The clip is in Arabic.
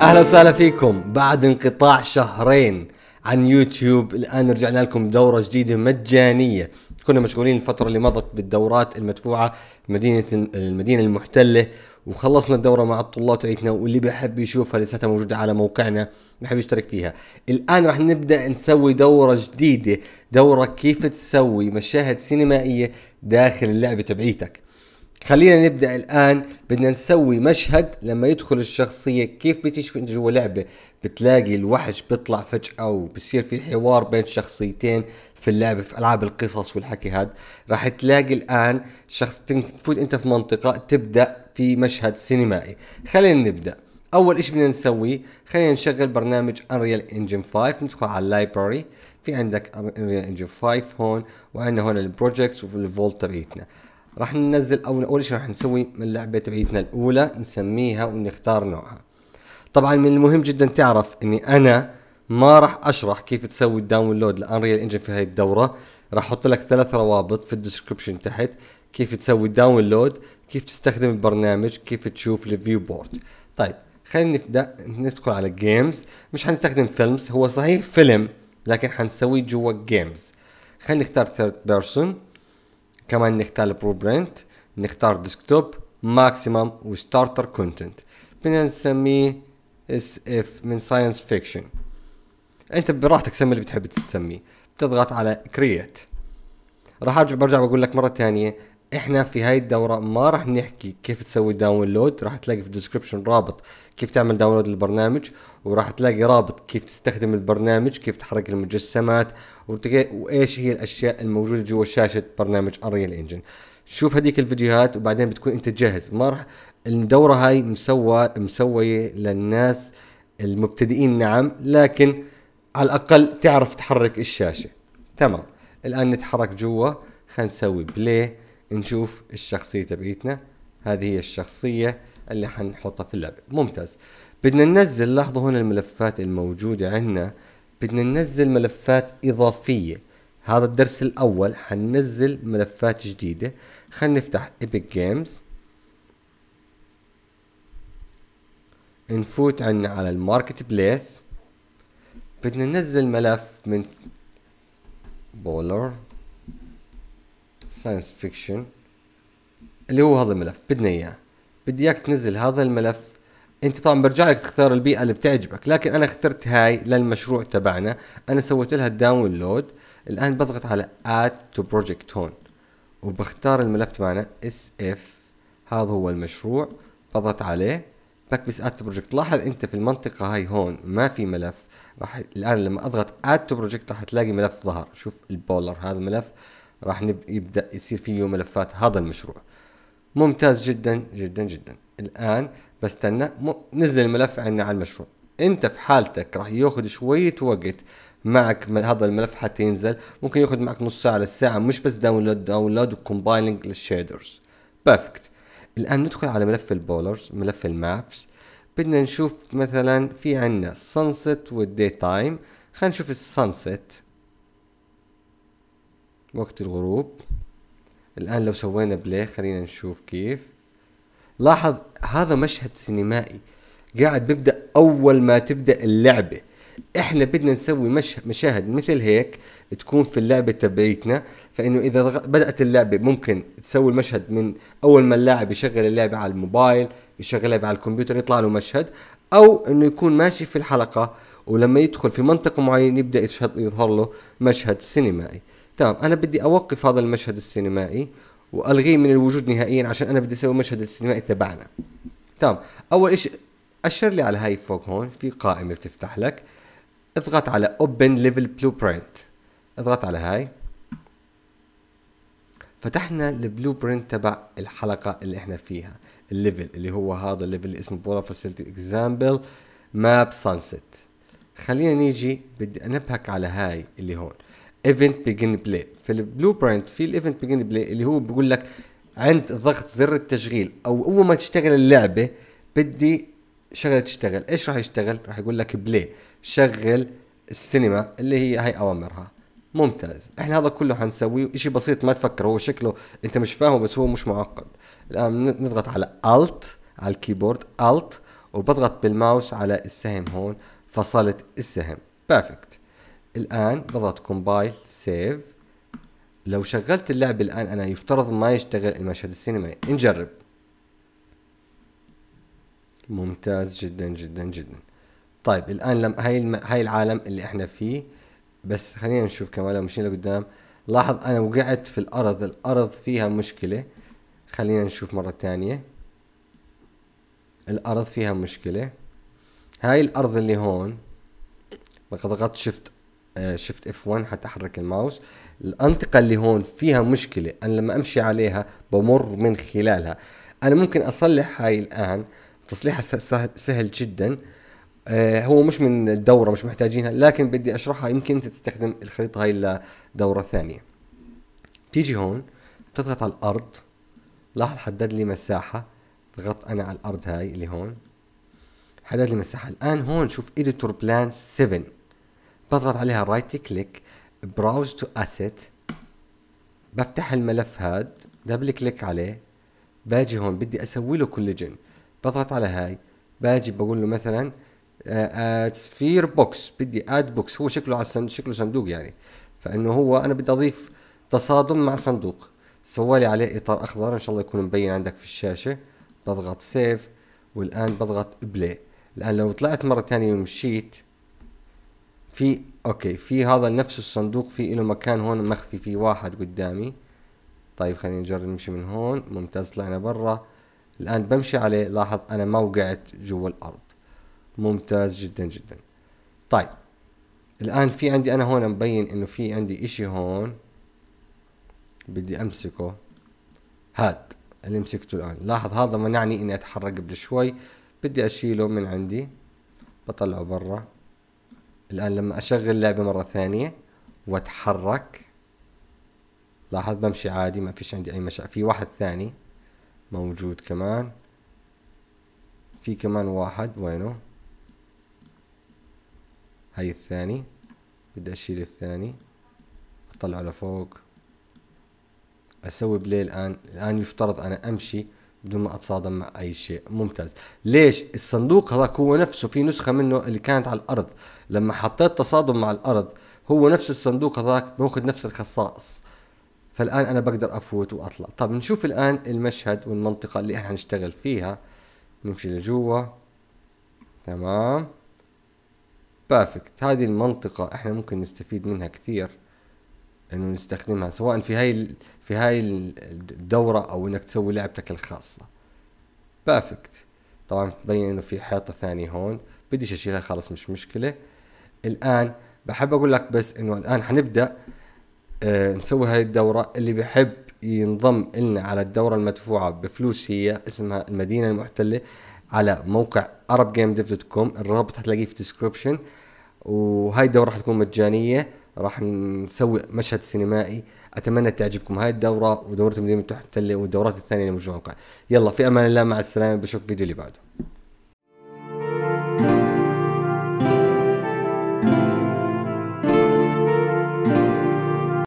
اهلا وسهلا فيكم بعد انقطاع شهرين عن يوتيوب الان رجعنا لكم دوره جديده مجانيه كنا مشغولين الفتره اللي مضت بالدورات المدفوعه مدينه المدينه المحتله وخلصنا الدوره مع الطلاب تاعتنا واللي بحب يشوفها لساتها موجوده على موقعنا بحب يشترك فيها الان راح نبدا نسوي دوره جديده دوره كيف تسوي مشاهد سينمائيه داخل اللعبه تبعيتك خلينا نبدا الان بدنا نسوي مشهد لما يدخل الشخصيه كيف بتشوف انت جوا لعبه بتلاقي الوحش بيطلع فجاه وبصير في حوار بين شخصيتين في اللعبه في العاب القصص والحكي هذا راح تلاقي الان شخص تفوت انت في منطقه تبدا في مشهد سينمائي خلينا نبدا اول شيء بدنا نسويه خلينا نشغل برنامج انريال انجن 5 ندخل على اللايبراري في عندك انريال انجن 5 هون وعندنا هون البروجكتس والفولت تبعيتنا راح ننزل اول اول شيء راح نسوي من اللعبه تبعيتنا الاولى نسميها ونختار نوعها طبعا من المهم جدا تعرف اني انا ما راح اشرح كيف تسوي الداونلود لانريال انجن في هاي الدوره راح احط لك ثلاث روابط في الديسكربشن تحت كيف تسوي داونلود كيف تستخدم البرنامج كيف تشوف الفيو بورد طيب خلينا نبدا ندخل على جيمز مش حنستخدم فيلمز هو صحيح فيلم لكن حنسوي جوا جيمز خلينا نختار ثيرد بيرسون كمان نختار البرو برنت نختار ديسكتوب ماكسيمم وستارتر كونتنت بدنا نسميه اس اف من ساينس فيكشن انت براحتك سمي اللي بتحب تسميه بتضغط على كرييت راح ارجع برجع بقول لك مره ثانيه احنا في هاي الدورة ما راح نحكي كيف تسوي داونلود راح تلاقي في الديسكربشن رابط كيف تعمل داونلود للبرنامج وراح تلاقي رابط كيف تستخدم البرنامج كيف تحرك المجسمات وايش هي الاشياء الموجودة جوا شاشة برنامج اريال انجن شوف هذيك الفيديوهات وبعدين بتكون انت جاهز ما راح الدورة هاي مسوى مسوية للناس المبتدئين نعم لكن على الاقل تعرف تحرك الشاشة تمام الان نتحرك جوا خلينا نسوي بلاي نشوف الشخصية تبعيتنا هذه هي الشخصية اللي حنحطها في اللعبة ممتاز بدنا ننزل لاحظوا هنا الملفات الموجودة عندنا بدنا ننزل ملفات إضافية هذا الدرس الأول حننزل ملفات جديدة خلينا نفتح إيبك جيمز نفوت عنا على الماركت بليس بدنا ننزل ملف من بولر ساينس فيكشن اللي هو هذا الملف بدنا اياه بدي اياك تنزل هذا الملف انت طبعا برجع لك تختار البيئه اللي بتعجبك لكن انا اخترت هاي للمشروع تبعنا انا سويت لها الداونلود الان بضغط على اد تو بروجكت هون وبختار الملف تبعنا اس اف هذا هو المشروع بضغط عليه بكبس اد تو بروجكت لاحظ انت في المنطقه هاي هون ما في ملف راح الان لما اضغط اد تو بروجكت راح تلاقي ملف ظهر شوف البولر هذا ملف راح يبدا يصير فيه ملفات هذا المشروع ممتاز جدا جدا جدا الان بستنى نزل الملف عندنا على المشروع انت في حالتك راح ياخذ شويه وقت معك هذا الملف حتى ينزل ممكن ياخذ معك نص ساعه للساعه مش بس داونلود داونلود وكومبايلنج للشيدرز بيرفكت الان ندخل على ملف البولرز ملف المابس بدنا نشوف مثلا في عندنا sunset والدي تايم خلينا نشوف السانست وقت الغروب الآن لو سوينا بلاي خلينا نشوف كيف لاحظ هذا مشهد سينمائي قاعد بيبدأ أول ما تبدأ اللعبة احنا بدنا نسوي مشاهد مثل هيك تكون في اللعبه تبعيتنا فانه اذا بدات اللعبه ممكن تسوي المشهد من اول ما اللاعب يشغل اللعبه على الموبايل يشغلها على الكمبيوتر يطلع له مشهد او انه يكون ماشي في الحلقه ولما يدخل في منطقه معينه يبدا يظهر له مشهد سينمائي تمام طيب، انا بدي اوقف هذا المشهد السينمائي والغيه من الوجود نهائيا عشان انا بدي اسوي المشهد السينمائي تبعنا تمام طيب، اول شيء اشر لي على هاي فوق هون في قائمه بتفتح لك اضغط على اوبن ليفل بلو برنت اضغط على هاي فتحنا البلو برنت تبع الحلقه اللي احنا فيها الليفل اللي هو هذا الليفل اللي اسمه بولا فاسيلتي اكزامبل ماب سانست خلينا نيجي بدي انبهك على هاي اللي هون ايفنت بيجن بلاي في البلو برنت في الايفنت بيجن بلاي اللي هو بيقول لك عند ضغط زر التشغيل او اول ما تشتغل اللعبه بدي شغله تشتغل ايش راح يشتغل راح يقول لك بلاي شغل السينما اللي هي هاي اوامرها ممتاز احنا هذا كله حنسويه شيء بسيط ما تفكر هو شكله انت مش فاهمه بس هو مش معقد الان نضغط على الت على الكيبورد الت وبضغط بالماوس على السهم هون فصلت السهم بيرفكت الآن بضغط كومبايل سيف لو شغلت اللعبة الآن أنا يفترض ما يشتغل المشهد السينمائي نجرب ممتاز جدا جدا جدا طيب الآن لم هاي الم... هاي العالم اللي احنا فيه بس خلينا نشوف كمان لو مشينا لقدام لاحظ أنا وقعت في الأرض الأرض فيها مشكلة خلينا نشوف مرة ثانية الأرض فيها مشكلة هاي الأرض اللي هون ضغطت شفت شفت اف 1 حتى احرك الماوس الانطقه اللي هون فيها مشكله انا لما امشي عليها بمر من خلالها انا ممكن اصلح هاي الان تصليحها سهل, جدا آه، هو مش من الدوره مش محتاجينها لكن بدي اشرحها يمكن انت تستخدم الخريطه هاي لدوره ثانيه تيجي هون تضغط على الارض لاحظ حدد لي مساحه ضغط انا على الارض هاي اللي هون حدد لي مساحه الان هون شوف اديتور بلان 7 بضغط عليها رايت كليك براوز تو اسيت بفتح الملف هاد دبل كليك عليه باجي هون بدي اسوي له كولجن بضغط على هاي باجي بقول له مثلا اد سفير بوكس بدي اد بوكس هو شكله على شكله صندوق يعني فانه هو انا بدي اضيف تصادم مع صندوق سوالي عليه اطار اخضر ان شاء الله يكون مبين عندك في الشاشه بضغط سيف والان بضغط بلاي الان لو طلعت مره ثانيه ومشيت في اوكي في هذا نفس الصندوق في له مكان هون مخفي في واحد قدامي طيب خلينا نجرب نمشي من هون ممتاز طلعنا برا الان بمشي عليه لاحظ انا ما وقعت جوا الارض ممتاز جدا جدا طيب الان في عندي انا هون مبين انه في عندي اشي هون بدي امسكه هاد اللي مسكته الان لاحظ هذا منعني اني اتحرك قبل شوي بدي اشيله من عندي بطلعه برا الآن لما أشغل اللعبة مرة ثانية وأتحرك لاحظ بمشي عادي ما فيش عندي أي مشاكل في واحد ثاني موجود كمان في كمان واحد وينه هاي الثاني بدي أشيل الثاني أطلعه لفوق أسوي بلاي الآن الآن يفترض أنا أمشي بدون ما اتصادم مع اي شيء ممتاز ليش الصندوق هذاك هو نفسه في نسخه منه اللي كانت على الارض لما حطيت تصادم مع الارض هو نفس الصندوق هذاك باخذ نفس الخصائص فالان انا بقدر افوت واطلع طب نشوف الان المشهد والمنطقه اللي احنا هنشتغل فيها نمشي لجوا تمام بيرفكت هذه المنطقه احنا ممكن نستفيد منها كثير انه نستخدمها سواء في هاي في هاي الدوره او انك تسوي لعبتك الخاصه بافكت طبعا تبين انه في حيطه ثانيه هون بديش اشيلها خلاص مش مشكله الان بحب اقول لك بس انه الان حنبدا آه نسوي هاي الدوره اللي بحب ينضم لنا على الدورة المدفوعة بفلوس هي اسمها المدينة المحتلة على موقع arabgamedev.com الرابط هتلاقيه في الديسكربشن وهاي الدورة حتكون مجانية راح نسوي مشهد سينمائي اتمنى تعجبكم هاي الدوره ودوره المدينه المتحده والدورات الثانيه اللي موجوده يلا في امان الله مع السلامه بشوف الفيديو اللي بعده